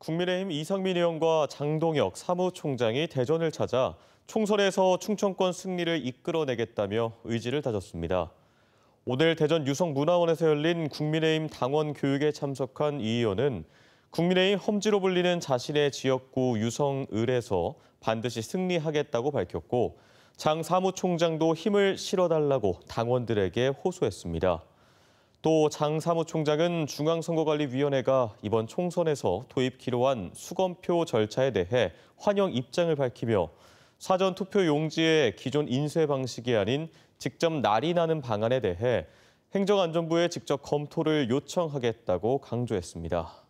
국민의힘 이상민 의원과 장동혁 사무총장이 대전을 찾아 총선에서 충청권 승리를 이끌어내겠다며 의지를 다졌습니다. 오늘 대전 유성문화원에서 열린 국민의힘 당원 교육에 참석한 이 의원은 국민의힘 험지로 불리는 자신의 지역구 유성을에서 반드시 승리하겠다고 밝혔고 장 사무총장도 힘을 실어달라고 당원들에게 호소했습니다. 또장 사무총장은 중앙선거관리위원회가 이번 총선에서 도입키로 한 수검표 절차에 대해 환영 입장을 밝히며 사전 투표 용지의 기존 인쇄 방식이 아닌 직접 날인하는 방안에 대해 행정안전부에 직접 검토를 요청하겠다고 강조했습니다.